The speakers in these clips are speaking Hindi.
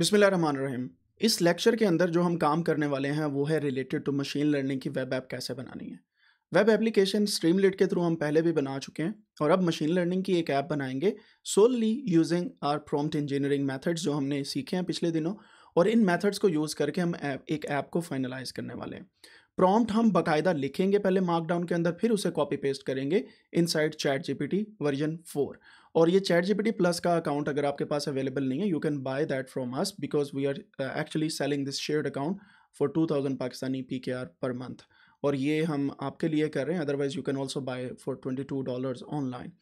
रहीम इस लेक्चर के अंदर जो हम काम करने वाले हैं वो है रिलेटेड टू मशीन लर्निंग की वेब ऐप कैसे बनानी है वेब एप्लीकेशन स्ट्रीमलेट के थ्रू हम पहले भी बना चुके हैं और अब मशीन लर्निंग की एक ऐप बनाएंगे solely using our prompt engineering methods जो हमने सीखे हैं पिछले दिनों और इन मेथड्स को यूज़ करके हम एक ऐप को फाइनलाइज करने वाले हैं प्रॉम्प्ट हम बकायदा लिखेंगे पहले मार्कडाउन के अंदर फिर उसे कॉपी पेस्ट करेंगे inside ChatGPT version four और ये चैट जीपीटी प्लस का अकाउंट अगर आपके पास अवेलेबल नहीं है you can buy that from us because we are actually selling this shared account for two thousand Pakistani P K R per month और ये हम आपके लिए कर रहे हैं otherwise you can also buy for twenty two dollars online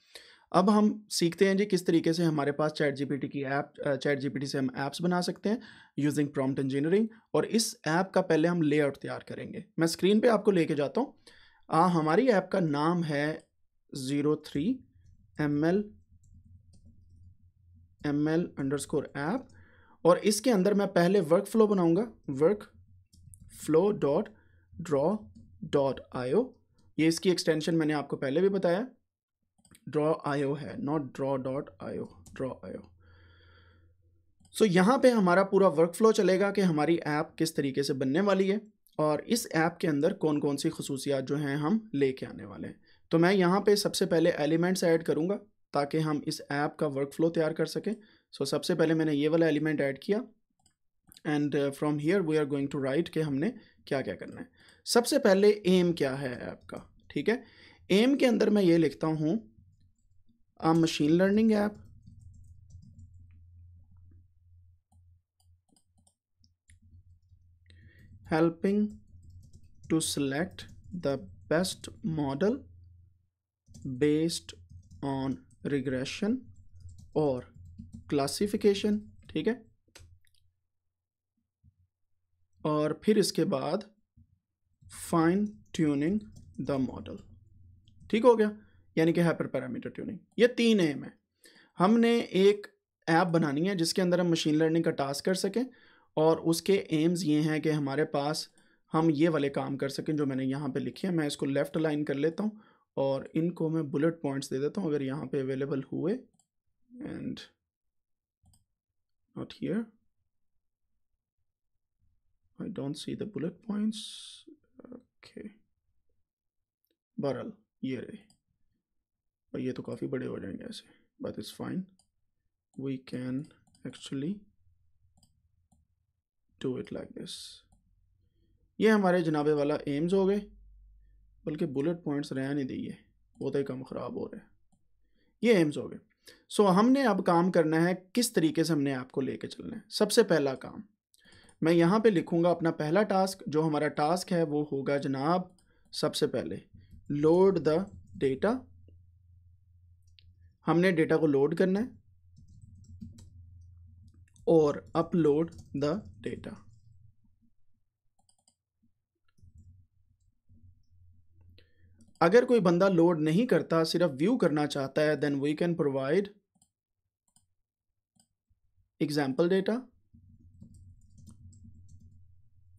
अब हम सीखते हैं जी किस तरीके से हमारे पास चैट जीपीटी की ऐप चैट जीपीटी से हम ऐप्स बना सकते हैं यूजिंग प्रॉम्प्ट इंजीनियरिंग और इस ऐप का पहले हम लेआउट तैयार करेंगे मैं स्क्रीन पे आपको लेके जाता हूँ हमारी ऐप का नाम है zero three M L M L underscore app और इसके अंदर मैं पहले वर्क फ्लो बनाऊंगा workflow dot draw dot io ये इसकी एक्सटेंशन मैंने आपको पहले भी बताया ड्रॉ आयो है not draw dot io draw io so यहाँ पे हमारा पूरा वर्क फ्लो चलेगा कि हमारी ऐप किस तरीके से बनने वाली है और इस ऐप के अंदर कौन कौन सी खसूसियात जो हैं हम लेके आने वाले हैं तो मैं यहाँ पे सबसे पहले एलिमेंट्स ऐड करूँगा ताकि हम इस ऐप का वर्क फ्लो तैयार कर सकें सो so, सबसे पहले मैंने ये वाला एलिमेंट ऐड किया and from here we are going to write कि हमने क्या क्या करना है सबसे पहले एम क्या है ऐप का ठीक है एम के अंदर मैं ये लिखता हूँ uh machine learning app helping to select the best model based on regression और क्लासिफिकेशन ठीक है और फिर इसके बाद फाइन ट्यूनिंग द मॉडल ठीक हो गया यानी कि हाइपर पैरामीटर ट्यूनिंग ये तीन एम है हमने एक ऐप बनानी है जिसके अंदर हम मशीन लर्निंग का टास्क कर सकें और उसके एम्स ये हैं कि हमारे पास हम ये वाले काम कर सकें जो मैंने यहाँ पे लिखे हैं मैं इसको लेफ़्ट लाइन कर लेता हूँ और इनको मैं बुलेट पॉइंट्स दे देता हूँ अगर यहाँ पे अवेलेबल हुए and not here I don't see the bullet points okay बहरहाल ये रहे और ये तो काफ़ी बड़े हो जाएंगे ऐसे but is fine we can actually do it like this ये हमारे जनाबे वाला एम्स हो गए बल्कि बुलेट पॉइंट्स रह नहीं दिए बहुत ही कम ख़राब हो रहे हैं ये एम्स हो गए सो हमने अब काम करना है किस तरीके से हमने आपको लेके चलना है सबसे पहला काम मैं यहाँ पे लिखूँगा अपना पहला टास्क जो हमारा टास्क है वो होगा जनाब सबसे पहले लोड द डेटा हमने डेटा को लोड करना है और अपलोड द डेटा अगर कोई बंदा लोड नहीं करता सिर्फ व्यू करना चाहता है then we can provide example data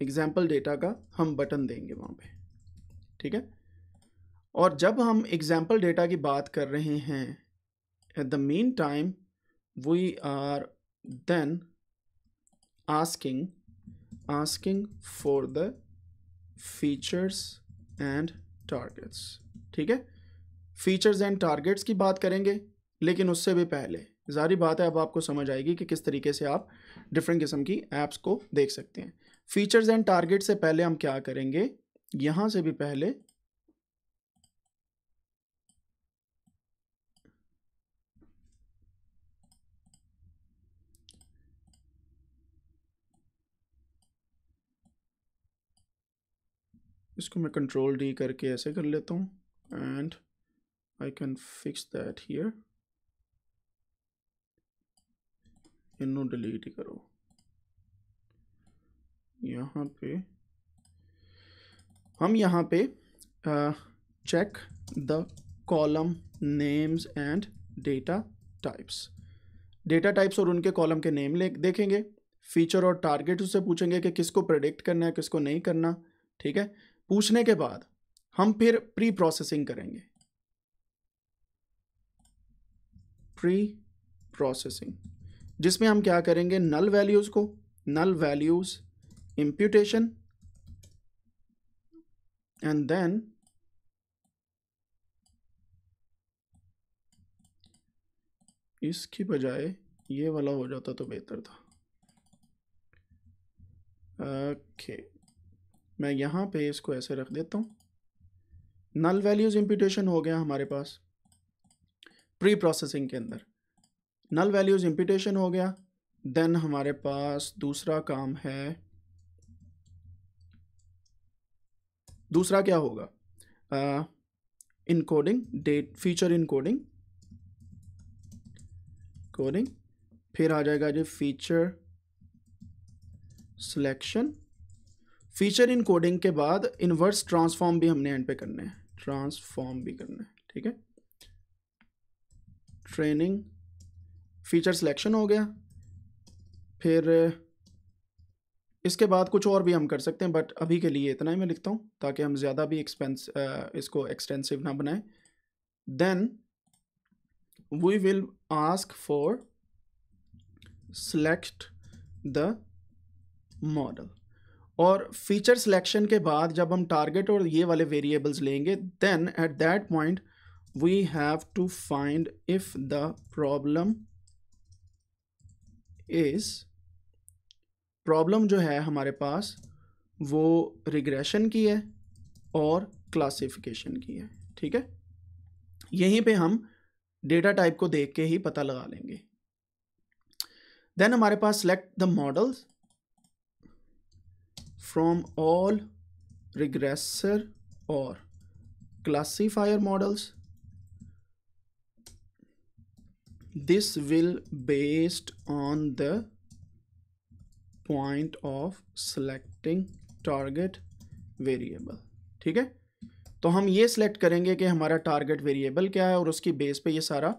example data का हम बटन देंगे वहाँ पे ठीक है और जब हम एग्जाम्पल डेटा की बात कर रहे हैं at the main time we are then asking asking for the features and targets ठीक है फीचर्स एंड टारगेट्स की बात करेंगे लेकिन उससे भी पहले जारी बात है अब आपको समझ आएगी कि किस तरीके से आप डिफरेंट किस्म की ऐप्स को देख सकते हैं फीचर्स एंड टारगेट से पहले हम क्या करेंगे यहाँ से भी पहले इसको मैं कंट्रोल डी करके ऐसे कर लेता हूँ and I can fix that here इनो डिलीट ही करो यहाँ पे हम यहाँ पे check the column names and data types data types और उनके कॉलम के नेम ले देखेंगे फीचर और टारगेट उससे पूछेंगे कि किसको प्रेडिक्ट करना है किसको नहीं करना ठीक है पूछने के बाद हम फिर प्री प्रोसेसिंग करेंगे प्री प्रोसेसिंग जिसमें हम क्या करेंगे नल वैल्यूज़ को null values imputation and then इसकी बजाय ये वाला हो जाता तो बेहतर था ओके okay. मैं यहाँ पे इसको ऐसे रख देता हूँ नल वैल्यूज़ इम्पिटेशन हो गया हमारे पास प्री प्रोसेसिंग के अंदर नल वैल्यूज़ इम्पिटेशन हो गया देन हमारे पास दूसरा काम है दूसरा क्या होगा encoding date feature encoding coding फिर आ जाएगा जी feature selection feature encoding के बाद इनवर्स ट्रांसफॉर्म भी हमने एंड पे करना है ट्रांसफॉर्म भी करना है ठीक है ट्रेनिंग फीचर सिलेक्शन हो गया फिर इसके बाद कुछ और भी हम कर सकते हैं बट अभी के लिए इतना ही मैं लिखता हूँ ताकि हम ज़्यादा भी एक्सपेंस इसको एक्सटेंसिव ना बनाएं then we will ask for select the model और फीचर सिलेक्शन के बाद जब हम टारगेट और ये वाले वेरिएबल्स लेंगे then at that point we have to find if the problem is problem जो है हमारे पास वो रिग्रेशन की है और क्लासिफिकेशन की है ठीक है यहीं पे हम डेटा टाइप को देख के ही पता लगा लेंगे देन हमारे पास select the models from all regressor or classifier models this will based on the point of selecting target variable ठीक है तो हम ये सिलेक्ट करेंगे कि हमारा टारगेट वेरिएबल क्या है और उसकी बेस पे ये सारा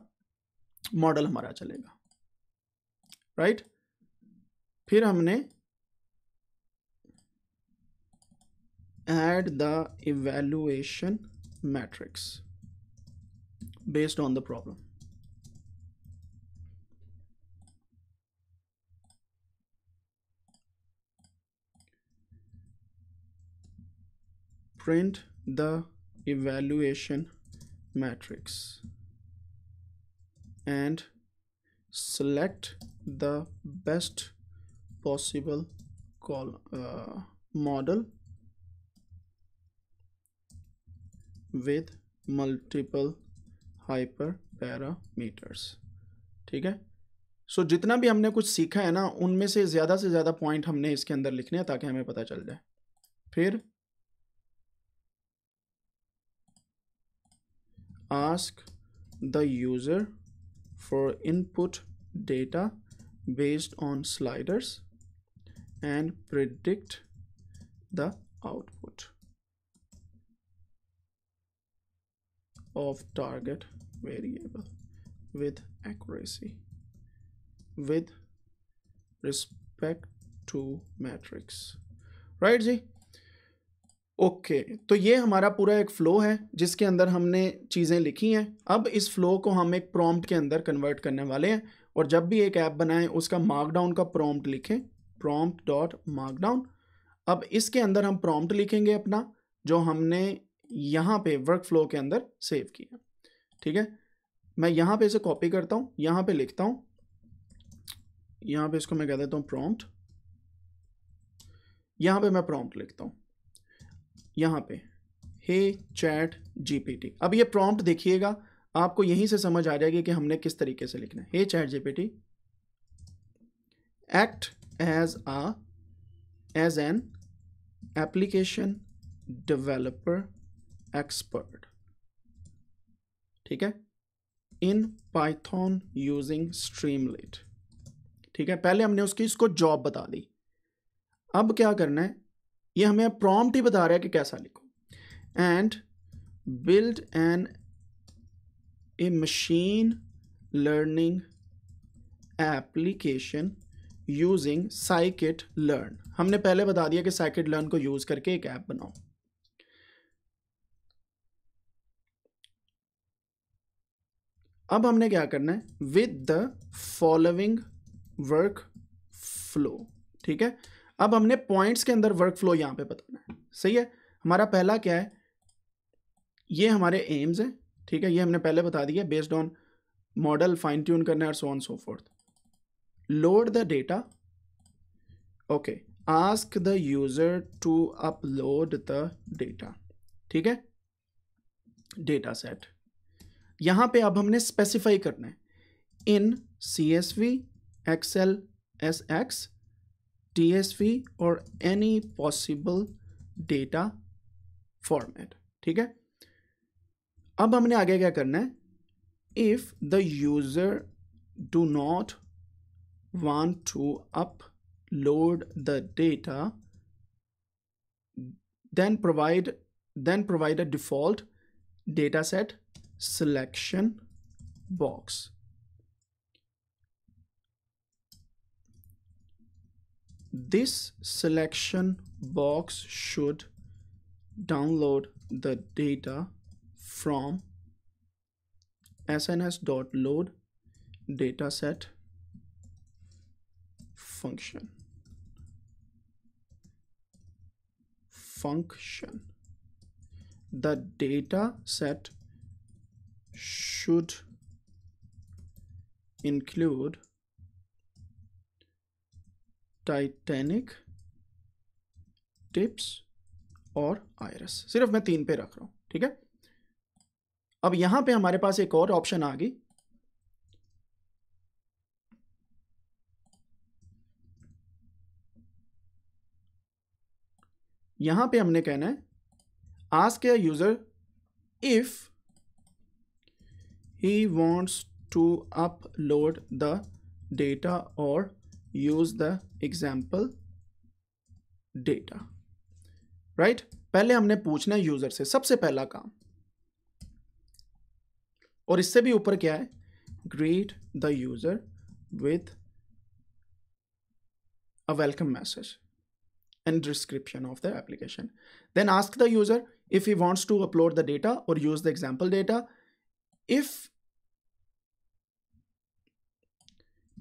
मॉडल हमारा चलेगा राइट right? फिर हमने add the evaluation matrix based on the problem. Print the evaluation matrix and select the best possible call uh, model with multiple hyper parameters ठीक है सो so, जितना भी हमने कुछ सीखा है ना उनमें से ज़्यादा से ज़्यादा पॉइंट हमने इसके अंदर लिखने हैं ताकि हमें पता चल जाए फिर ask the user for input data based on sliders and predict the output of target variable with accuracy with respect to matrix right जी ओके okay, तो ये हमारा पूरा एक फ्लो है जिसके अंदर हमने चीज़ें लिखी हैं अब इस फ्लो को हम एक प्रॉम्प्ट के अंदर कन्वर्ट करने वाले हैं और जब भी एक ऐप बनाएं उसका मार्कडाउन का प्रॉम्प्ट लिखें प्रॉम्प्ट डॉट मार्कडाउन अब इसके अंदर हम प्रॉम्प्ट लिखेंगे अपना जो हमने यहाँ पे वर्क फ्लो के अंदर सेव किया ठीक है मैं यहाँ पे इसे कॉपी करता हूँ यहाँ पे लिखता हूँ यहाँ पे इसको मैं कह देता हूँ प्रॉम्प्ट यहाँ पे मैं प्रॉम्प्ट लिखता हूँ यहाँ पे हे चैट जीपीटी अब ये प्रॉम्प्ट देखिएगा आपको यहीं से समझ आ जाएगी कि हमने किस तरीके से लिखना है hey chat GPT act as a as an application developer expert ठीक है इन पाइथॉन यूजिंग स्ट्रीमलेट ठीक है पहले हमने उसकी इसको जॉब बता दी अब क्या करना है ये हमें प्रॉम्प्ट ही बता रहा है कि कैसा लिखो and build an a machine learning application using scikit learn हमने पहले बता दिया कि साइकिट लर्न को यूज़ करके एक ऐप बनाओ अब हमने क्या करना है with the following work flow ठीक है अब हमने पॉइंट्स के अंदर वर्क फ्लो यहां पे बताना है सही है हमारा पहला क्या है ये हमारे एम्स हैं ठीक है ये हमने पहले बता दिया based on model fine tune करना है और so on so fourth load the data okay ask the user to upload the data ठीक है डेटा सेट यहाँ पे अब हमने स्पेसिफाई करना है in C S V XL S X T S V और एनी पॉसिबल डेटा फॉर्मेट ठीक है अब हमने आगे क्या करना है if the user do not want to upload the data then provide then provide a default data set selection box this selection box should download the data from sns.load dataset function function the data set should include Titanic tips और आयरस सिर्फ मैं तीन पे रख रहा हूं ठीक है अब यहां पे हमारे पास एक और ऑप्शन आ गई यहां पे हमने कहना है आज के user if he wants to upload the data or use the example data right? पहले हमने पूछना है यूजर से सबसे पहला काम और इससे भी ऊपर क्या है greet the user with a welcome message and description of the application. Then ask the user if he wants to upload the data or use the example data.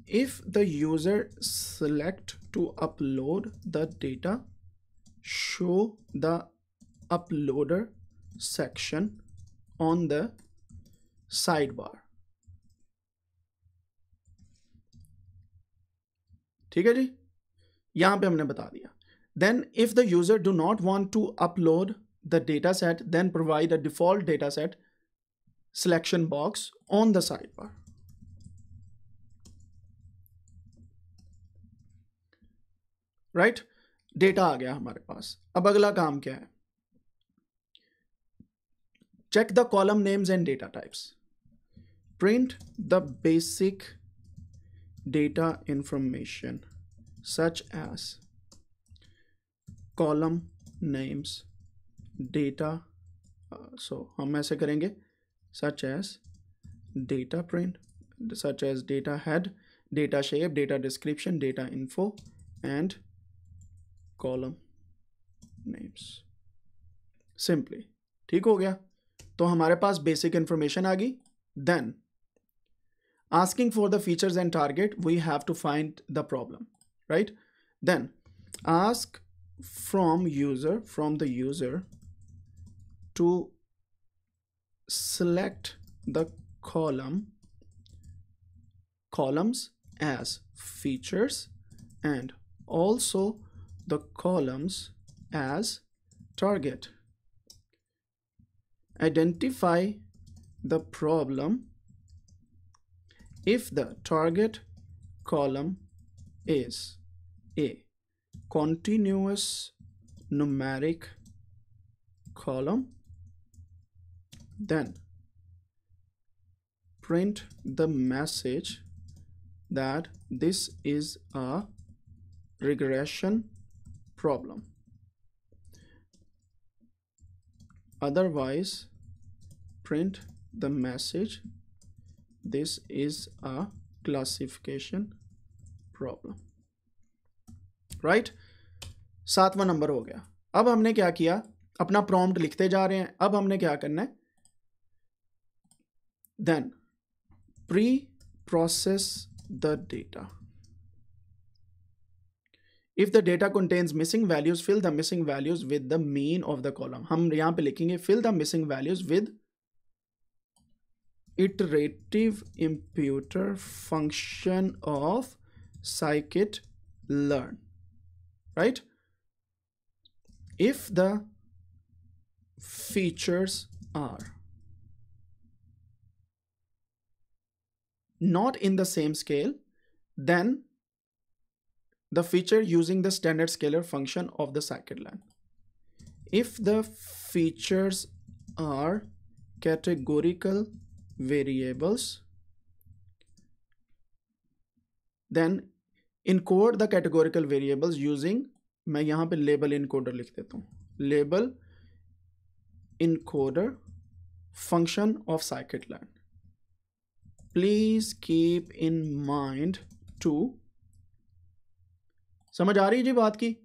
if the user select to upload the data show the uploader section on the sidebar ठीक है जी यहां पे हमने बता दिया then if the user do not want to upload the dataset then provide a default dataset selection box on the sidebar right right? Data आ गया हमारे पास अब अगला काम क्या है check the column names and data types print the basic data information such as column names data so हम ऐसे करेंगे such as data print such as data head data shape data description data info and Column names simply. ठीक हो गया तो हमारे पास basic information आ गई Then asking for the features and target we have to find the problem right then ask from user from the user to select the column columns as features and also the columns as target. Identify the problem if the target column is a continuous numeric column then print the message that this is a regression problem otherwise print the message this is a classification problem right सातवां नंबर हो गया अब हमने क्या किया अपना प्रॉम्प्ट लिखते जा रहे हैं अब हमने क्या करना है then pre process the data If the data contains missing values, fill the missing values with the mean of the column. हम यहाँ पे लिखेंगे fill the missing values with iterative imputer function of scikit learn, right? If the features are not in the same scale, then the feature using the standard scalar function of the scikit-learn. If the features are categorical variables, then encode the categorical variables using मैं यहाँ पे label encoder लिख देता हूँ label function of scikit-learn. Please keep in mind to समझ आ रही है जी बात की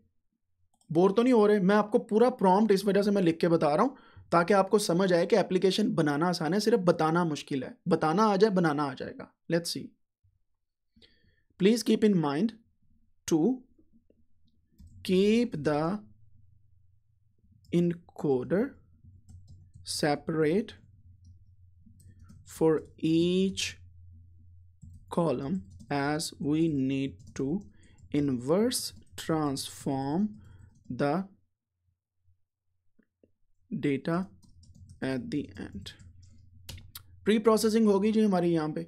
बोर तो नहीं हो रहे मैं आपको पूरा प्रॉम्प्ट इस वजह से मैं लिख के बता रहा हूँ ताकि आपको समझ आए कि एप्लीकेशन बनाना आसान है सिर्फ बताना मुश्किल है बताना आ जाए बनाना आ जाएगा let's see please keep in mind to keep the encoder separate for each column as we need to inverse transform the data at the end pre processing होगी जी हमारी यहाँ पे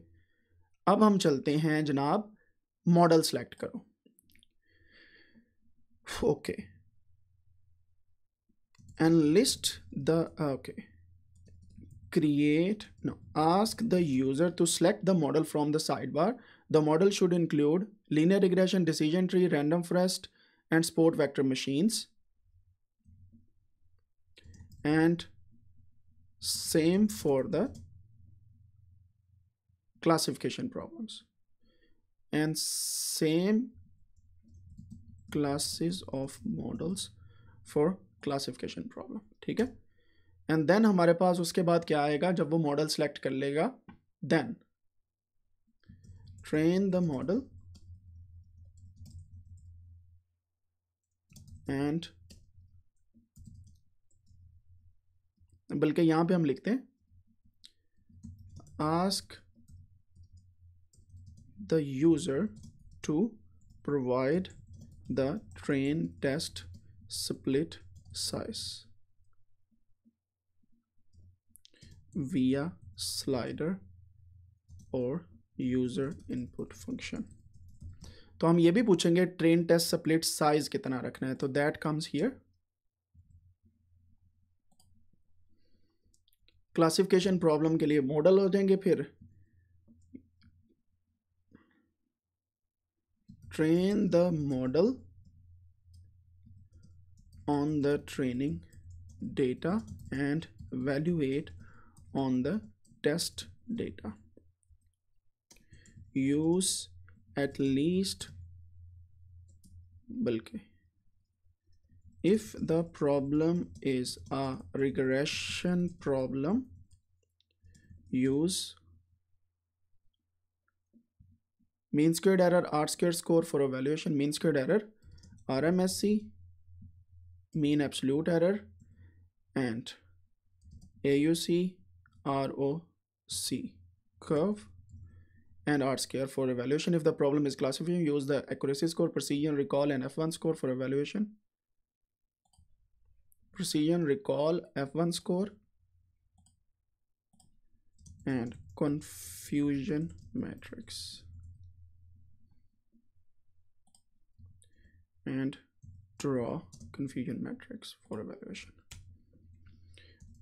अब हम चलते हैं जनाब मॉडल सेलेक्ट करो okay and list the okay create no ask the user to select the model from the sidebar the model should include linear regression decision tree random forest and sport vector machines and same for the classification problems and same classes of models for classification problem Okay. And then हमारे पास उसके बाद क्या आएगा जब वो मॉडल सेलेक्ट कर लेगा then train the model and बल्कि यहां पे हम लिखते हैं ask the user to provide the train test split size via slider or user input function. तो हम ये भी पूछेंगे ट्रेन टेस्ट split साइज कितना रखना है तो that comes here classification problem के लिए मॉडल हो जाएंगे फिर train the model on the training data and evaluate on the test data use at least bulky if the problem is a regression problem use mean squared error r squared score for evaluation mean squared error rmsc mean absolute error and auc ROC curve and R square for evaluation. If the problem is classifying, use the accuracy score, precision, recall, and F1 score for evaluation. Precision, recall, F1 score, and confusion matrix. And draw confusion matrix for evaluation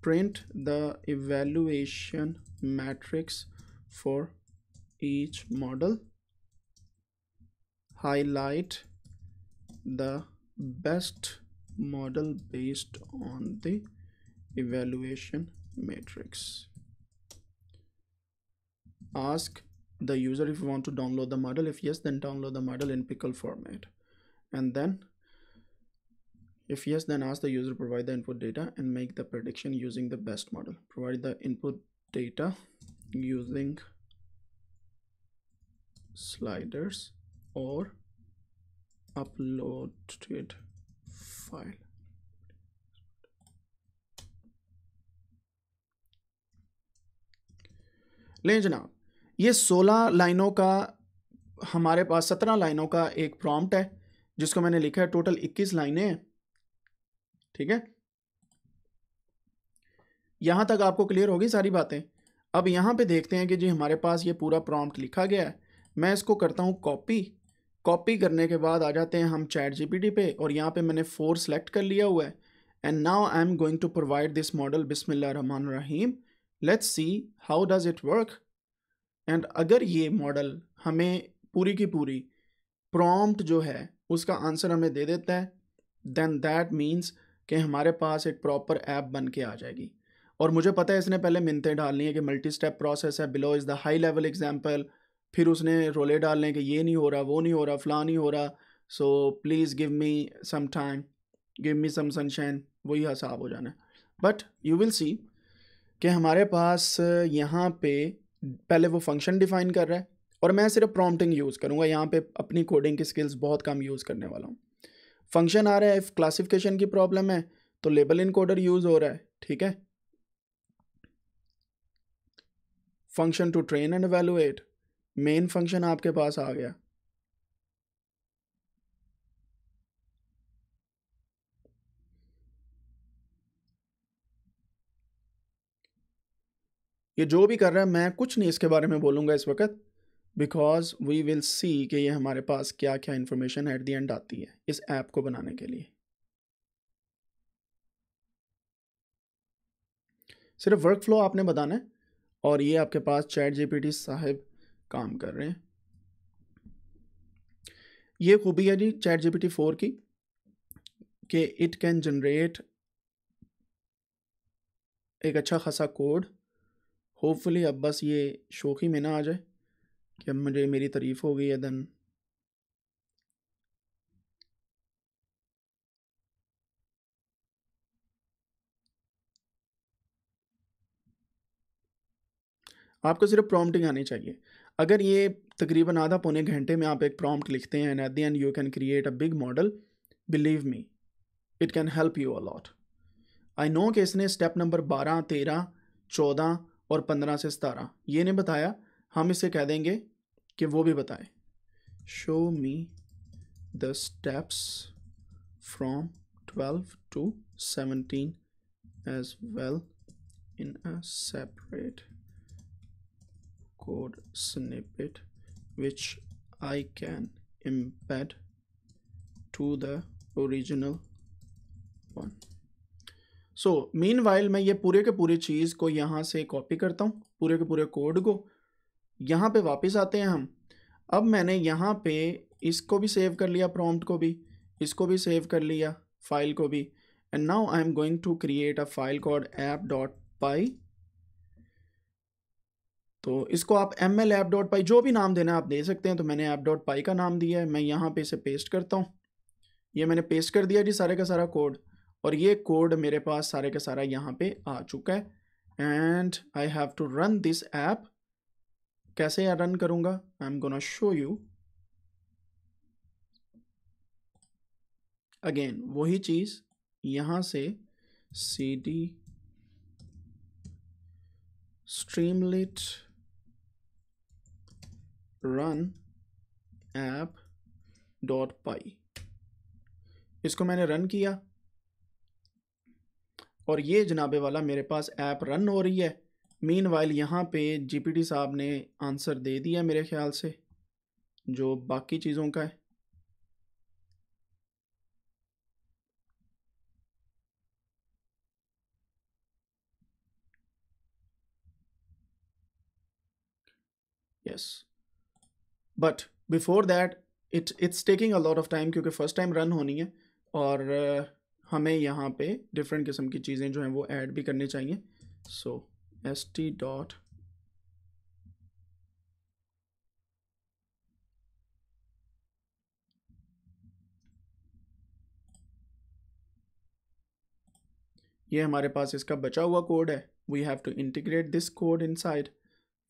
print the evaluation matrix for each model highlight the best model based on the evaluation matrix ask the user if you want to download the model if yes then download the model in pickle format and then If yes, then ask the user to provide the input data and make the prediction using the best model. Provide the input data using sliders or uploaded file. लें जनाब ये 16 लाइनों का हमारे पास 17 लाइनों का एक प्रॉम्प्ट है जिसको मैंने लिखा है टोटल 21 लाइनें हैं ठीक है यहां तक आपको क्लियर होगी सारी बातें अब यहाँ पे देखते हैं कि जी हमारे पास ये पूरा प्रॉम्प्ट लिखा गया है मैं इसको करता हूँ कॉपी कॉपी करने के बाद आ जाते हैं हम चैट जीपीटी पे और यहाँ पे मैंने फोर सेलेक्ट कर लिया हुआ है and now I am going to provide this model बिसमिल्ल रहमान रहीम let's see how does it work and अगर ये मॉडल हमें पूरी की पूरी प्रॉम्प्ट जो है उसका आंसर हमें दे देता है देन दैट मीन्स कि हमारे पास एक प्रॉपर ऐप बन के आ जाएगी और मुझे पता है इसने पहले मिनतें डालनी है कि मल्टी स्टेप प्रोसेस है below is the high level example फिर उसने रोले डालने कि ये नहीं हो रहा वो नहीं हो रहा फ़लाँ नहीं हो रहा so please give me some time give me some sunshine वही हिसाब हो जाना बट यू विल सी कि हमारे पास यहाँ पे पहले वो फंक्शन डिफ़ाइन कर रहा है और मैं सिर्फ प्रॉम्प्टिंग यूज़ करूँगा यहाँ पे अपनी कोडिंग की स्किल्स बहुत कम यूज़ करने वाला हूँ फंक्शन आ रहा है इफ़ क्लासिफिकेशन की प्रॉब्लम है तो लेबल इनकोडर यूज़ हो रहा है ठीक है function to train and evaluate main function आपके पास आ गया ये जो भी कर रहा है मैं कुछ नहीं इसके बारे में बोलूंगा इस वक्त बिकॉज वी विल सी कि ये हमारे पास क्या क्या इन्फॉर्मेशन एट दी एंड आती है इस ऐप को बनाने के लिए सिर्फ वर्क फ्लो आपने बताना है और ये आपके पास चैट जीपीटी साहब काम कर रहे हैं ये खूबी है जी चैट जीपीटी फोर की कि इट कैन जनरेट एक अच्छा खासा कोड होपफुली अब बस ये शोखी में ना आ जाए कि अब मुझे मेरी तारीफ़ हो गई है देन आपको सिर्फ प्रॉम्प्टिंग आनी चाहिए अगर ये तकरीबन आधा पौने घंटे में आप एक प्रॉम्प्ट लिखते हैं and at the end you can create a big model believe me it can help you a lot I know कि इसने स्टेप नंबर बारह तेरह चौदह और पंद्रह से सतारह ये ने बताया हम इसे कह देंगे कि वो भी बताए show me the steps from twelve to seventeen as well in a separate code code which I can can to the original one so meanwhile मैं ये पूरे के पूरे चीज़ को यहाँ से कॉपी करता हूँ पूरे के पूरे कोड को यहाँ पे वापस आते हैं हम अब मैंने यहाँ पे इसको भी सेव कर लिया प्रॉम्प्ट को भी इसको भी सेव कर लिया फाइल को भी and now I am going to create a file called app dot py तो इसको आप M L app dot py जो भी नाम देना है आप दे सकते हैं तो मैंने ऐप डॉट पाई का नाम दिया है मैं यहाँ पे इसे पेस्ट करता हूँ ये मैंने पेस्ट कर दिया जी सारे का सारा कोड और ये कोड मेरे पास सारे का सारा यहाँ पे आ चुका है and I have to run this app कैसे यार रन करूंगा I am gonna show you again वही चीज़ यहां से C D streamlit run app dot py इसको मैंने रन किया और ये जनाबे वाला मेरे पास ऐप रन हो रही है मीन वाइल यहाँ पे टी साहब ने आंसर दे दिया मेरे ख्याल से जो बाकी चीज़ों का है but before that it it's taking a lot of time क्योंकि फर्स्ट टाइम रन होनी है और uh, हमें यहाँ पे डिफरेंट किस्म की चीज़ें जो हैं वो ऐड भी करनी चाहिए सो so, st dot ये हमारे पास इसका बचा हुआ कोड है we have to integrate this code inside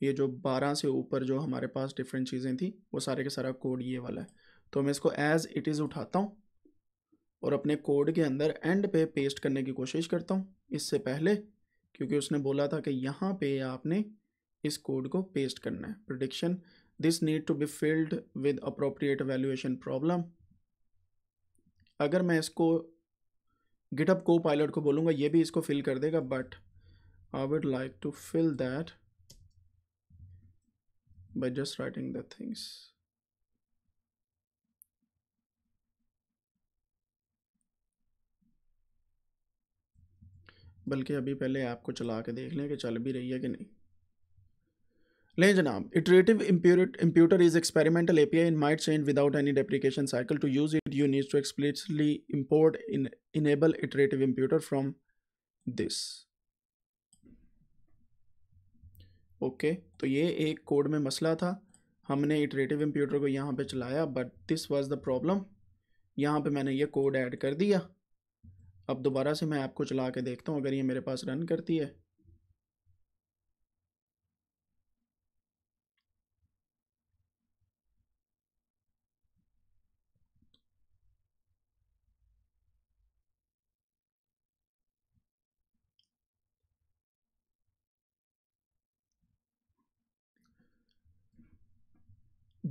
ये जो बारह से ऊपर जो हमारे पास डिफरेंट चीज़ें थी वो सारे के सारा कोड ये वाला है तो मैं इसको एज इट इज़ उठाता हूँ और अपने कोड के अंदर एंड पे पेस्ट करने की कोशिश करता हूँ इससे पहले क्योंकि उसने बोला था कि यहाँ पे आपने इस कोड को पेस्ट करना है prediction this need to be filled with appropriate valuation problem अगर मैं इसको गिटअप को पायलट को बोलूँगा ये भी इसको फिल कर देगा but I would like to fill that by just writing the things बल्कि अभी पहले ऐप को चला के देख लें कि चल भी रही है कि नहीं लें जनाब iterative imputer is experimental API in might change without any deprecation cycle to use it you needs to explicitly import in enable iterative imputer from this okay तो ये एक कोड में मसला था हमने इटरेटिव इम्प्यूटर को यहाँ पे चलाया but this was the problem यहाँ पे मैंने ये कोड ऐड कर दिया अब दोबारा से मैं ऐप को चला के देखता हूँ अगर ये मेरे पास रन करती है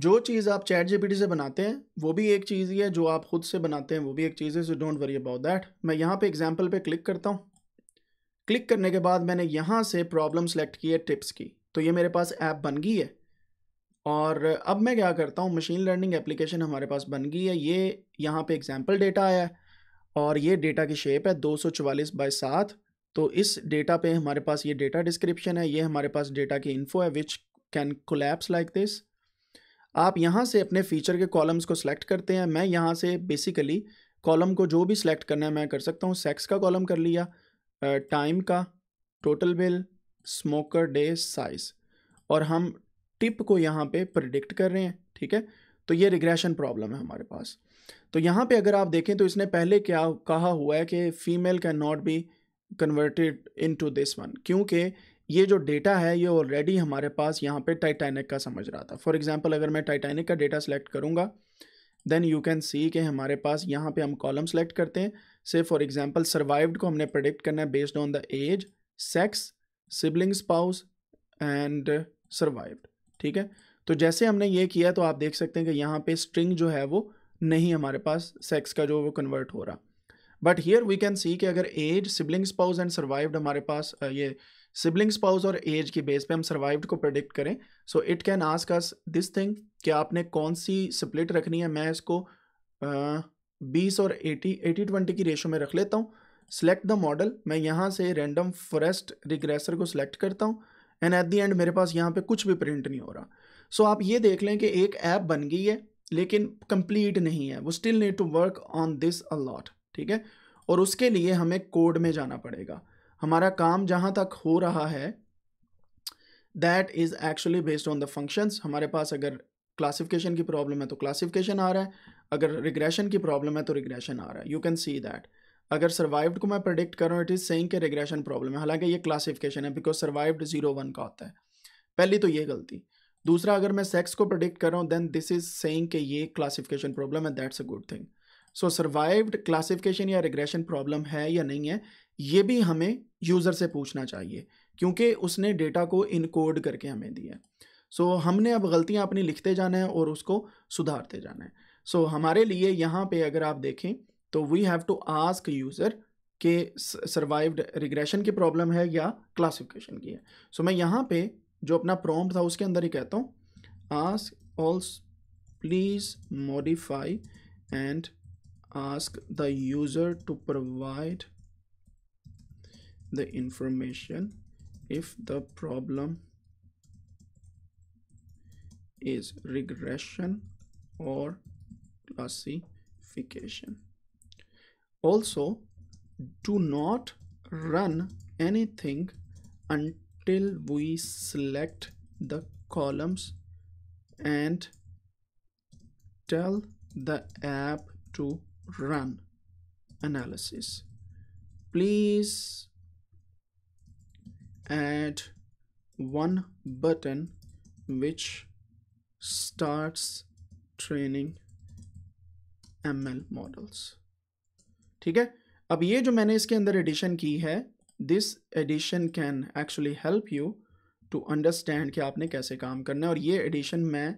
जो चीज़ आप चैट जीपीटी से बनाते हैं वो भी एक चीज़ ही है जो आप खुद से बनाते हैं वो भी एक चीज़ है so don't worry about that मैं यहाँ पे एग्जांपल पे क्लिक करता हूँ क्लिक करने के बाद मैंने यहाँ से प्रॉब्लम सेलेक्ट की है टिप्स की तो ये मेरे पास ऐप बन गई है और अब मैं क्या करता हूँ मशीन लर्निंग एप्लीकेशन हमारे पास बन गई है ये यहाँ पर एग्जाम्पल डेटा आया है और ये डेटा की शेप है दो सौ चवालीस बाई सात तो इस डेटा पे हमारे पास ये डेटा डिस्क्रिप्शन है ये हमारे पास डेटा की इन्फो है which can collapse like this आप यहाँ से अपने फीचर के कॉलम्स को सिलेक्ट करते हैं मैं यहाँ से बेसिकली कॉलम को जो भी सिलेक्ट करना है मैं कर सकता हूँ सेक्स का कॉलम कर लिया टाइम का total bill smoker day size और हम टिप को यहाँ पे प्रडिक्ट कर रहे हैं ठीक है तो ये रिग्रेशन प्रॉब्लम है हमारे पास तो यहाँ पे अगर आप देखें तो इसने पहले क्या कहा हुआ है कि female can not be converted into this one क्योंकि ये जो डेटा है ये ऑलरेडी हमारे पास यहाँ पे टाइटैनिक का समझ रहा था फॉर एग्जांपल अगर मैं टाइटैनिक का डेटा सेलेक्ट करूँगा देन यू कैन सी के हमारे पास यहाँ पे हम कॉलम सेलेक्ट करते हैं से फॉर एग्जांपल सर्वाइव्ड को हमने प्रोडिक्ट करना है based on the age sex sibling spouse and survived ठीक है तो जैसे हमने ये किया तो आप देख सकते हैं कि यहाँ पे स्ट्रिंग जो है वो नहीं हमारे पास सेक्स का जो वो कन्वर्ट हो रहा but here we can see कि अगर age sibling spouse and survived हमारे पास ये सिबलिंग स्पाउस और एज के बेस पे हम सर्वाइव्ड को प्रडिक्ट करें so it can ask us this thing कि आपने कौन सी स्प्लिट रखनी है मैं इसको बीस uh, और एटी एटी ट्वेंटी की रेशो में रख लेता हूँ सेलेक्ट द मॉडल मैं यहाँ से रेंडम फॉरेस्ट रिग्रेसर को सिलेक्ट करता हूँ एंड एट दी एंड मेरे पास यहाँ पे कुछ भी प्रिंट नहीं हो रहा सो so, आप ये देख लें कि एक ऐप बन गई है लेकिन कंप्लीट नहीं है वो still need to work on this a lot ठीक है और उसके लिए हमें कोड में जाना पड़ेगा हमारा काम जहाँ तक हो रहा है that is actually based on the functions हमारे पास अगर क्लासिफिकेशन की प्रॉब्लम है तो क्लासिफिकेशन आ रहा है अगर रिग्रेशन की प्रॉब्लम है तो रिग्रेशन आ रहा है यू कैन सी दैट अगर सर्वाइव्ड को मैं प्रडिक्ट करूँ इट इज़ सेइंग के रिग्रेशन प्रॉब्लम है हालांकि ये क्लासिफिकेशन है बिकॉज सर्वाइव्ड जीरो वन का होता है पहली तो ये गलती दूसरा अगर मैं सेक्स को प्रडिक्ट कर रहा हूँ देन दिस इज सेइंग के ये क्लासिफिकेशन प्रॉब्लम है that's a good thing so survived classification या रिग्रेशन प्रॉब्लम है या नहीं है ये भी हमें यूज़र से पूछना चाहिए क्योंकि उसने डेटा को इनकोड करके हमें दिया है सो so, हमने अब गलतियाँ अपनी लिखते जाना है और उसको सुधारते जाना है सो so, हमारे लिए यहाँ पे अगर आप देखें तो we have to ask user के सर्वाइव्ड रिग्रेशन की प्रॉब्लम है या क्लासिफिकेशन की है सो so, मैं यहाँ पे जो अपना प्रॉम्प्ट था उसके अंदर ही कहता हूँ ask also please modify and ask the user to provide the information if the problem is regression or classification also do not run anything until we select the columns and tell the app to run analysis please add one button which starts training ml models ठीक है अब ये जो मैंने इसके अंदर एडिशन की है this addition can actually help you to understand कि आपने कैसे काम करना है और ये एडिशन मैं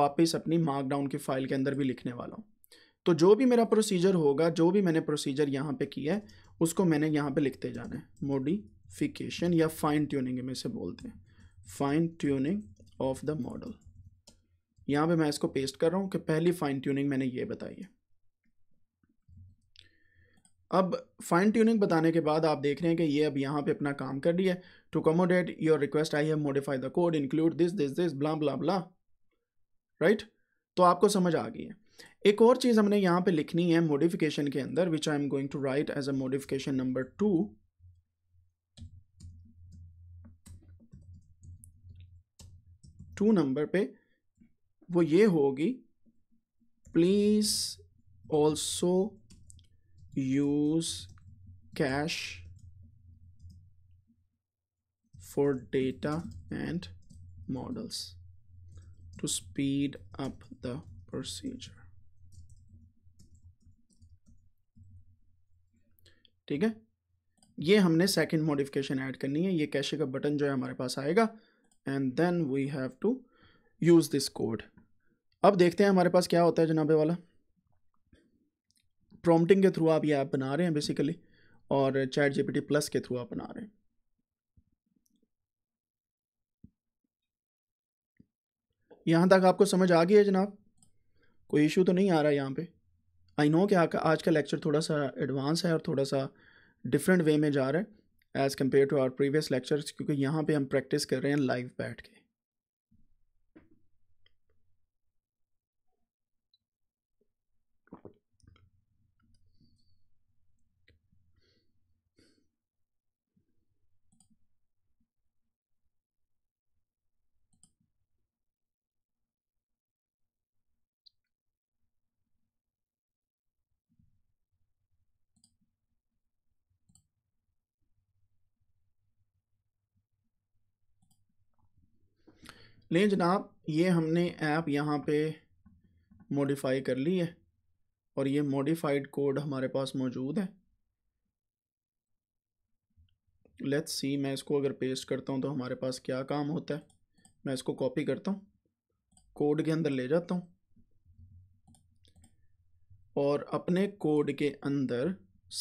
वापस अपनी मार्कडाउन की फ़ाइल के अंदर भी लिखने वाला हूँ तो जो भी मेरा प्रोसीजर होगा जो भी मैंने प्रोसीजर यहाँ पे किया है उसको मैंने यहाँ पे लिखते जाना है मोडी मॉडिफिकेशन या फाइन ट्यूनिंग में से बोलते हैं fine tuning of the model यहां पे मैं इसको पेस्ट कर रहा हूं कि पहली फाइन ट्यूनिंग मैंने ये बताई है अब फाइन ट्यूनिंग बताने के बाद आप देख रहे हैं कि ये अब यहाँ पे अपना काम कर रही है to accommodate your request I have modified the code include this this this blah blah blah right तो आपको समझ आ गई है एक और चीज़ हमने यहाँ पे लिखनी है मॉडिफिकेशन के अंदर which I am going to write as a modification number two two number पे वो ये होगी please also use cache for data and models to speed up the procedure ठीक है ये हमने सेकंड मॉडिफिकेशन ऐड करनी है ये कैशे का बटन जो है हमारे पास आएगा and then we have to use this code अब देखते हैं हमारे पास क्या होता है जनाबे वाला प्रॉम्प्टिंग के थ्रू आप ये ऐप बना रहे हैं बेसिकली और चैट जीपीटी प्लस के थ्रू आप बना रहे हैं यहाँ तक आपको समझ आ गई है जनाब कोई इशू तो नहीं आ रहा है यहाँ पे आई नो कि आज का लेक्चर थोड़ा सा एडवांस है और थोड़ा सा डिफरेंट वे में जा रहा है as compare to our previous lectures क्योंकि यहाँ पे हम प्रैक्टिस कर रहे हैं लाइव बैठ के लेकिन जनाब ये हमने ऐप यहाँ पे मॉडिफाई कर ली है और ये मॉडिफाइड कोड हमारे पास मौजूद है लेट्स सी मैं इसको अगर पेस्ट करता हूँ तो हमारे पास क्या काम होता है मैं इसको कॉपी करता हूँ कोड के अंदर ले जाता हूँ और अपने कोड के अंदर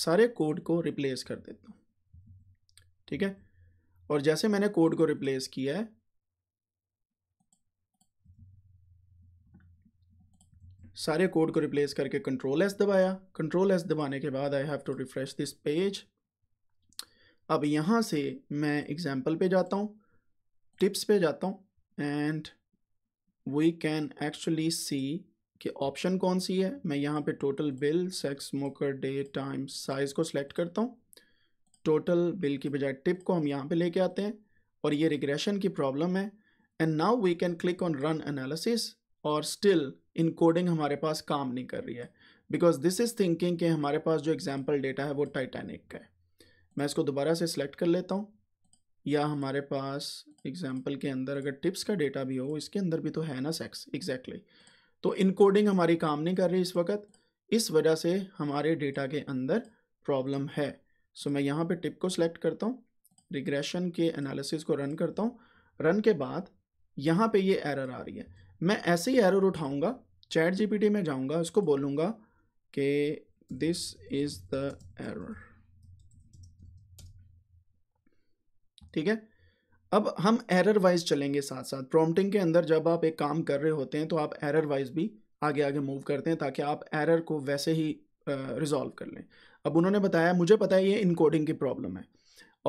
सारे कोड को रिप्लेस कर देता हूँ ठीक है और जैसे मैंने कोड को रिप्लेस किया है सारे कोड को रिप्लेस करके कंट्रोल एस दबाया कंट्रोल एस दबाने के बाद I have to refresh this page अब यहाँ से मैं एग्जाम्पल पे जाता हूँ टिप्स पे जाता हूँ and we can actually see कि ऑप्शन कौन सी है मैं यहाँ पे total bill sex smoker day time size को सिलेक्ट करता हूँ टोटल बिल की बजाय टिप को हम यहाँ पे लेके आते हैं और ये रिग्रेशन की प्रॉब्लम है and now we can click on run analysis और स्टिल इनकोडिंग हमारे पास काम नहीं कर रही है बिकॉज दिस इज़ थिंकिंग कि हमारे पास जो एग्जाम्पल डेटा है वो टाइटैनिक का है मैं इसको दोबारा से सिलेक्ट कर लेता हूँ या हमारे पास एग्जाम्पल के अंदर अगर टिप्स का डेटा भी हो इसके अंदर भी तो है ना सेक्स एग्जैक्टली exactly. तो इनकोडिंग हमारी काम नहीं कर रही इस वक्त इस वजह से हमारे डेटा के अंदर प्रॉब्लम है सो so, मैं यहाँ पे टिप को सिलेक्ट करता हूँ रिग्रेशन के एनालिसिस को रन करता हूँ रन के बाद यहाँ पे ये एरर आ रही है मैं ऐसे ही एरर उठाऊँगा चैट जीपीटी में जाऊंगा उसको बोलूँगा कि दिस इज़ द एरर ठीक है अब हम एरर वाइज चलेंगे साथ साथ प्रॉम्प्टिंग के अंदर जब आप एक काम कर रहे होते हैं तो आप एरर वाइज भी आगे आगे मूव करते हैं ताकि आप एरर को वैसे ही रिजॉल्व कर लें अब उन्होंने बताया मुझे पता है ये इनकोडिंग की प्रॉब्लम है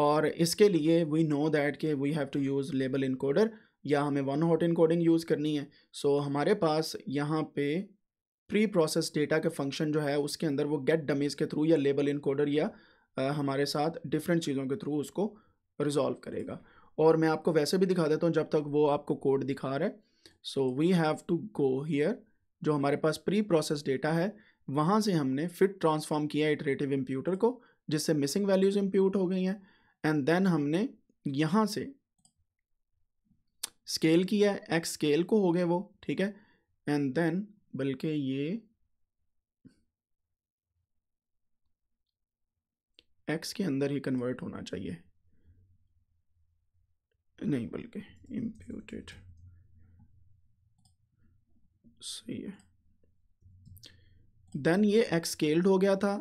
और इसके लिए वी नो दैट के we have to use label encoder या हमें वन हॉट इनकोडिंग यूज़ करनी है सो so, हमारे पास यहाँ पे प्री प्रोसेस डेटा के फंक्शन जो है उसके अंदर वो गेट डमीज़ के थ्रू या लेबल इनकोडर या आ, हमारे साथ डिफरेंट चीज़ों के थ्रू उसको रिजॉल्व करेगा और मैं आपको वैसे भी दिखा देता हूँ जब तक वो आपको कोड दिखा रहा है so we have to go here जो हमारे पास प्री प्रोसेस डेटा है वहाँ से हमने फिट ट्रांसफॉर्म किया इटरेटिव इम्प्यूटर को जिससे मिसिंग वैल्यूज़ इम्प्यूट हो गई हैं एंड देन हमने यहाँ से स्केल की है एक्स स्केल को हो गए वो ठीक है एंड देन बल्कि ये एक्स के अंदर ही कन्वर्ट होना चाहिए नहीं बल्कि इम्प्यूटेड सही है देन ये एक्स स्केल्ड हो गया था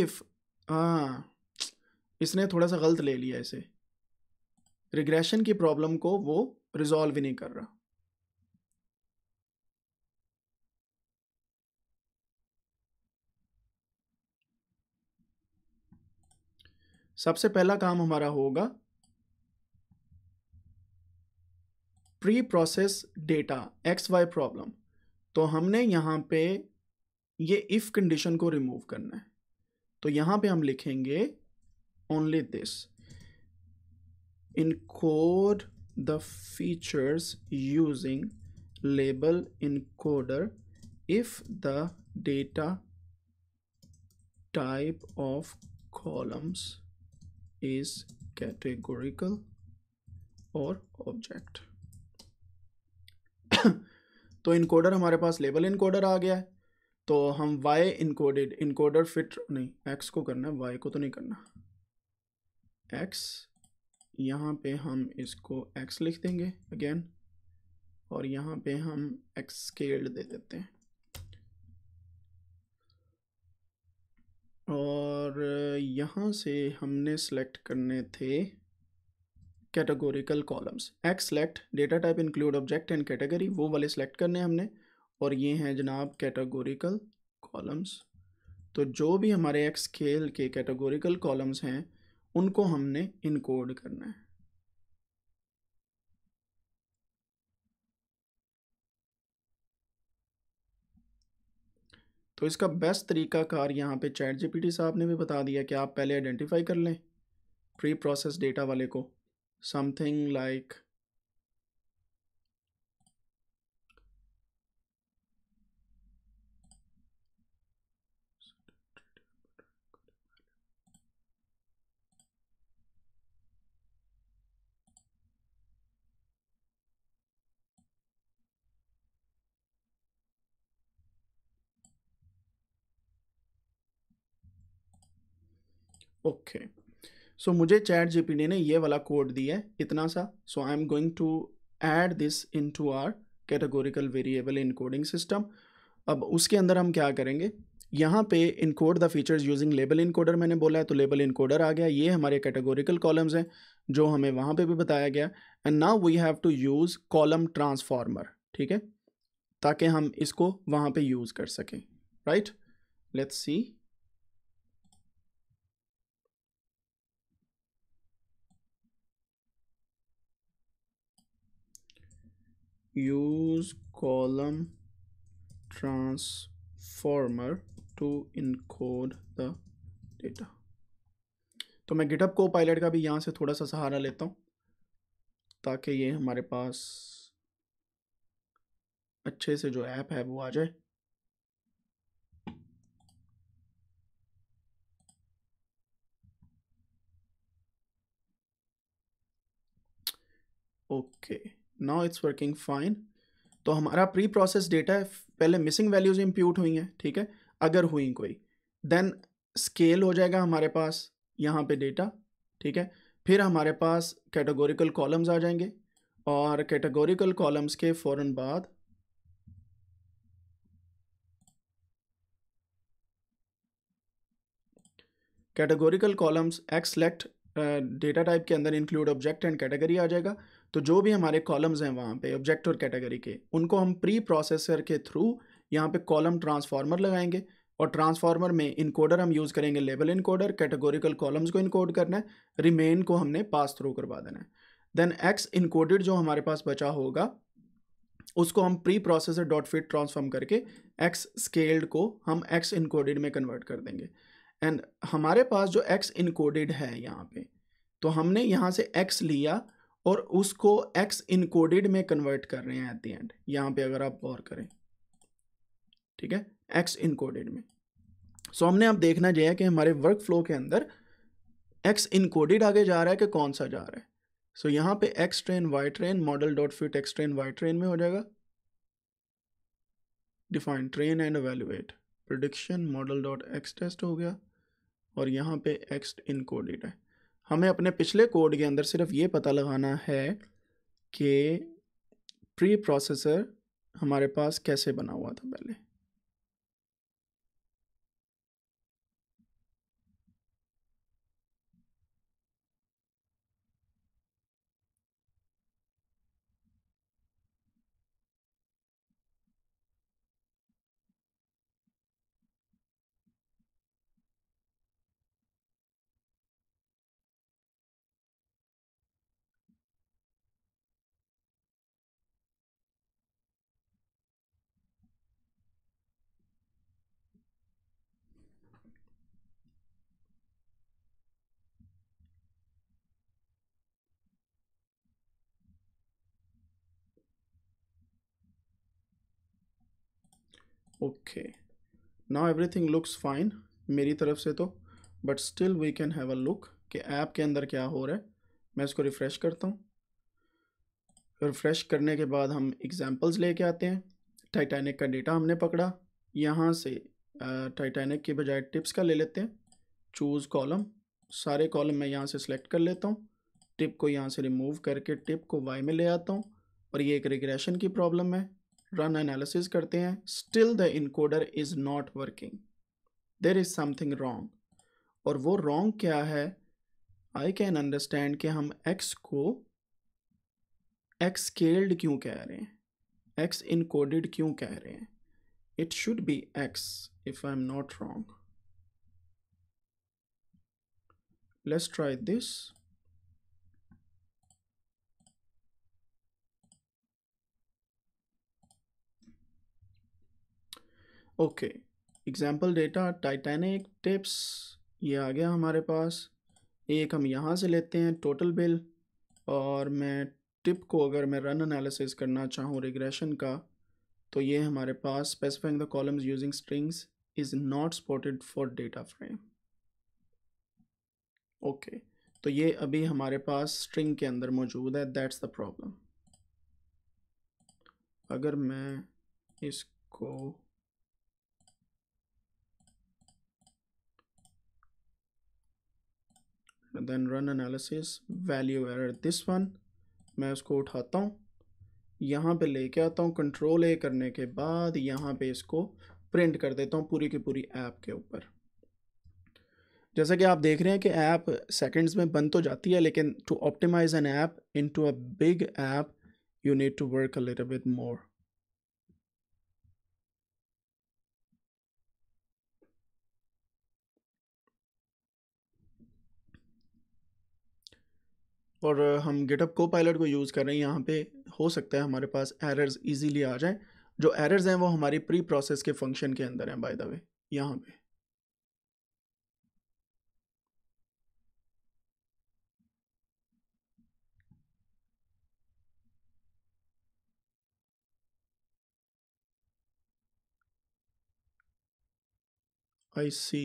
इफ़ हाँ इसने थोड़ा सा गलत ले लिया इसे रिग्रेशन की प्रॉब्लम को वो रिजॉल्व ही नहीं कर रहा सबसे पहला काम हमारा होगा pre process data X Y problem तो हमने यहां पे ये इफ़ कंडीशन को रिमूव करना है तो यहां पे हम लिखेंगे only this in code the features using label encoder if the data type of columns is categorical और ऑब्जेक्ट तो इनकोडर हमारे पास लेबल इनकोडर आ गया है तो हम वाई इनकोडेड इनकोडर फिट नहीं एक्स को करना है वाई को तो नहीं करना एक्स यहाँ पे हम इसको एक्स लिख देंगे अगेन और यहाँ पे हम एक्स स्केल्ड दे देते हैं और यहाँ से हमने सेलेक्ट करने थे categorical columns X select data type include object and category वो वाले सेलेक्ट करने हमने और ये हैं जनाब कैटेगोरिकल कॉलम्स तो जो भी हमारे एक्स स्केल के कैटेगोरिकल कॉलम्स हैं उनको हमने इनकोड करना है तो इसका बेस्ट तरीका कार यहाँ पे चैट जीपीटी साहब ने भी बता दिया कि आप पहले आइडेंटिफाई कर लें प्री प्रोसेस डेटा वाले को something like like okay so मुझे चैट जीपीडी ने ये वाला कोड दिया है इतना सा so I am going to add this into our categorical variable encoding system अब उसके अंदर हम क्या करेंगे यहाँ पे encode the features using label encoder मैंने बोला है तो लेबल इनकोडर आ गया ये हमारे कैटेगोरिकल कॉलम्स हैं जो हमें वहाँ पे भी बताया गया and now we have to use column transformer ठीक है ताकि हम इसको वहाँ पे यूज़ कर सकें right let's see use column transformer to encode the data तो मैं गिटअप को पायलट का भी यहाँ से थोड़ा सा सहारा लेता हूँ ताकि ये हमारे पास अच्छे से जो ऐप है वो आ जाए okay okay. Now it's working fine तो हमारा प्री प्रोसेस डेटा है पहले मिसिंग वैल्यूज इम्प्यूट हुई हैं ठीक है अगर हुई कोई देन स्केल हो जाएगा हमारे पास यहाँ पे डेटा ठीक है फिर हमारे पास कैटेगोरिकल कॉलम्स आ जाएंगे और कैटेगोरिकल कॉलम्स के फ़ौर बाद categorical columns X select data type के अंदर इंक्लूड ऑब्जेक्ट एंड कैटेगरी आ जाएगा तो जो भी हमारे कॉलम्स हैं वहाँ पे ऑब्जेक्ट और कैटेगरी के उनको हम प्री प्रोसेसर के थ्रू यहाँ पे कॉलम ट्रांसफार्मर लगाएंगे और ट्रांसफार्मर में इनकोडर हम यूज़ करेंगे लेबल इनकोडर कैटेगोरिकल कॉलम्स को इनकोड करना है रिमेन को हमने पास थ्रू करवा देना है देन एक्स इनकोडेड जो हमारे पास बचा होगा उसको हम pre processor dot fit transform करके एक्स स्केल्ड को हम एक्स इनकोडेड में कन्वर्ट कर देंगे एंड हमारे पास जो एक्स इनकोडेड है यहाँ पे तो हमने यहाँ से एक्स लिया और उसको एक्स इनकोडेड में कन्वर्ट कर रहे हैं एट द एंड यहाँ पे अगर आप गौर करें ठीक है एक्स इनकोडेड में सो हमने आप देखना चाहिए कि हमारे वर्क फ्लो के अंदर एक्स इनकोडेड आगे जा रहा है कि कौन सा जा रहा है सो so, यहाँ पे X train Y train model dot fit X train Y train में हो जाएगा define train and evaluate prediction model dot X test हो गया और यहाँ पे एक्स इनकोडेड है हमें अपने पिछले कोड के अंदर सिर्फ ये पता लगाना है कि प्री प्रोसेसर हमारे पास कैसे बना हुआ था पहले okay now everything looks fine मेरी तरफ से तो but still we can have a look कि ऐप के अंदर क्या हो रहा है मैं इसको रिफ़्रेश करता हूँ रिफ़्रेश करने के बाद हम एग्ज़ाम्पल्स लेके आते हैं टाइटैनिक का डेटा हमने पकड़ा यहाँ से टाइटैनिक के बजाय टिप्स का ले लेते हैं चूज़ कॉलम सारे कॉलम मैं यहाँ से सिलेक्ट कर लेता हूँ टिप को यहाँ से रिमूव करके टिप को वाई में ले आता हूँ और ये एक रिग्रेशन की प्रॉब्लम है रन एनालिसिस करते हैं still the encoder is not working there is something wrong और वो रॉन्ग क्या है आई कैन अंडरस्टैंड कि हम एक्स को एक्स स्केल्ड क्यों कह रहे हैं एक्स इनकोडेड क्यों कह रहे हैं it should be X if I am not wrong let's try this okay example data Titanic tips ये आ गया हमारे पास एक हम यहाँ से लेते हैं टोटल बिल और मैं टिप को अगर मैं रन एनालिसिस करना चाहूँ रिग्रेशन का तो ये हमारे पास specifying the columns using strings is not supported for data frame okay तो ये अभी हमारे पास स्ट्रिंग के अंदर मौजूद है दैट्स द प्रॉब्लम अगर मैं इसको then run analysis value error this one मैं उसको उठाता हूँ यहाँ पे लेके आता हूँ कंट्रोल ए करने के बाद यहाँ पे इसको प्रिंट कर देता हूँ पूरी की पूरी ऐप के ऊपर जैसा कि आप देख रहे हैं कि ऐप सेकंड्स में बंद तो जाती है लेकिन to optimize an app into a big app you need to work a little with more और हम गिटअप को पायलट को यूज़ कर रहे हैं यहाँ पे हो सकता है हमारे पास एरर्स इजीली आ जाएं जो एरर्स हैं वो हमारी प्री प्रोसेस के फंक्शन के अंदर हैं बाय द वे यहाँ पे आई सी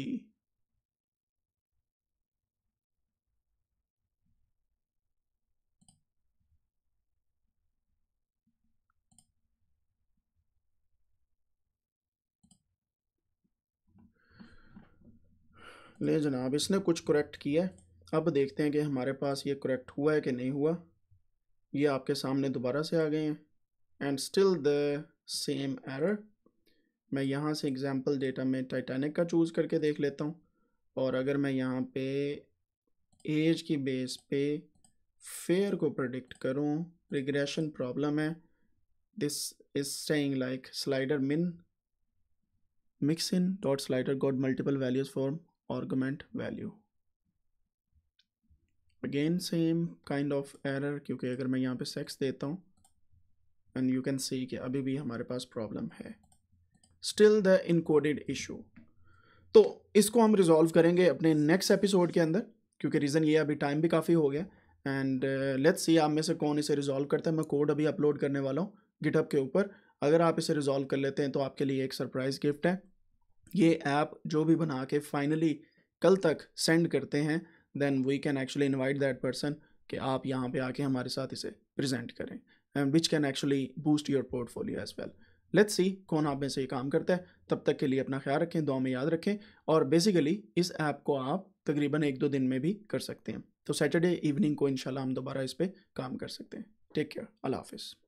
ले जनाब इसने कुछ करेक्ट किया है अब देखते हैं कि हमारे पास ये करेक्ट हुआ है कि नहीं हुआ ये आपके सामने दोबारा से आ गए हैं and still the same error मैं यहाँ से एग्जांपल डेटा में टाइटैनिक का चूज़ करके देख लेता हूँ और अगर मैं यहाँ पे एज की बेस पे फेयर को प्रोडिक्ट करूँ रिग्रेशन प्रॉब्लम है this is saying like slider min mix in dot slider got multiple values for argument value again same kind of error क्योंकि अगर मैं यहाँ पे सेक्स देता हूँ एंड यू कैन सी कि अभी भी हमारे पास प्रॉब्लम है स्टिल द इनकोडेड इशू तो इसको हम रिजॉल्व करेंगे अपने नेक्स्ट एपिसोड के अंदर क्योंकि रीज़न ये अभी टाइम भी काफ़ी हो गया एंड लेट्स सी आप में से कौन इसे रिजॉल्व करता है मैं कोड अभी अपलोड करने वाला हूँ गिटअप के ऊपर अगर आप इसे रिजॉल्व कर लेते हैं तो आपके लिए एक सरप्राइज़ गिफ्ट है ये ऐप जो भी बना के फाइनली कल तक सेंड करते हैं then we can actually invite that person कि आप यहाँ पे आके हमारे साथ इसे प्रेजेंट करें and which can actually boost your portfolio as well let's see कौन आप में से ये काम करता है तब तक के लिए अपना ख्याल रखें दुआ में याद रखें और बेसिकली इस ऐप को आप तकरीबन एक दो दिन में भी कर सकते हैं तो सैटरडे इवनिंग को इंशाल्लाह हम दोबारा इस पर काम कर सकते हैं टेक केयर अल्लाह हाफिज़